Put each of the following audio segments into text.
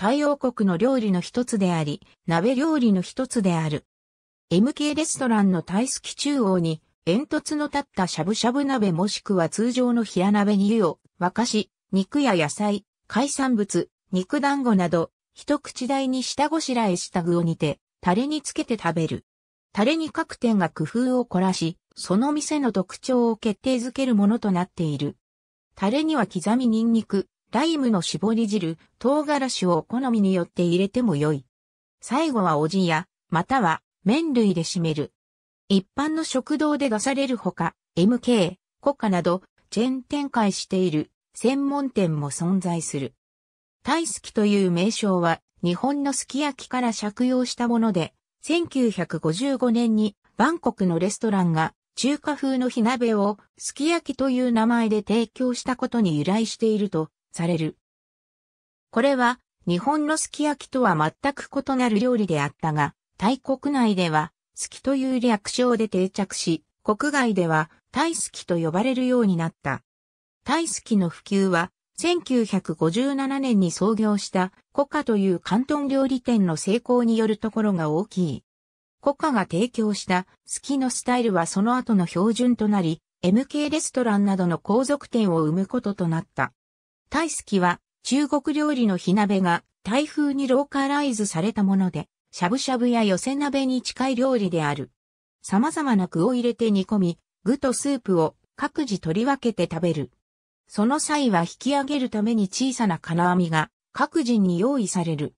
太陽国の料理の一つであり、鍋料理の一つである。MK レストランの大好き中央に、煙突の立ったしゃぶしゃぶ鍋もしくは通常の平鍋に湯を沸かし、肉や野菜、海産物、肉団子など、一口大に下ごしらえした具を煮て、タレにつけて食べる。タレに各店が工夫を凝らし、その店の特徴を決定づけるものとなっている。タレには刻みニンニク、ライムの絞り汁、唐辛子をお好みによって入れても良い。最後はおじや、または麺類で締める。一般の食堂で出されるほか、MK、コカなど、チェーン展開している専門店も存在する。大好きという名称は日本のすき焼きから借用したもので、1955年にバンコクのレストランが中華風の火鍋をすき焼きという名前で提供したことに由来しているとされる。これは日本のすき焼きとは全く異なる料理であったが、タイ国内では、すきという略称で定着し、国外ではタイスきと呼ばれるようになった。タイスきの普及は、1957年に創業したコカという関東料理店の成功によるところが大きい。コカが提供したすきのスタイルはその後の標準となり、MK レストランなどの後続店を生むこととなった。大好きは中国料理の火鍋が台風にローカライズされたもので、しゃぶしゃぶや寄せ鍋に近い料理である。様々な具を入れて煮込み、具とスープを各自取り分けて食べる。その際は引き上げるために小さな金網が各人に用意される。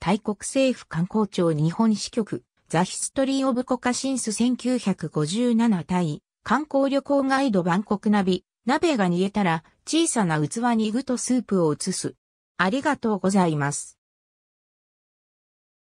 大国政府観光庁日本支局、ザ・ヒストリー・オブ・コカシンス1957対観光旅行ガイドバンコクナビ鍋が煮えたら小さな器に具とスープを移す。ありがとうございます。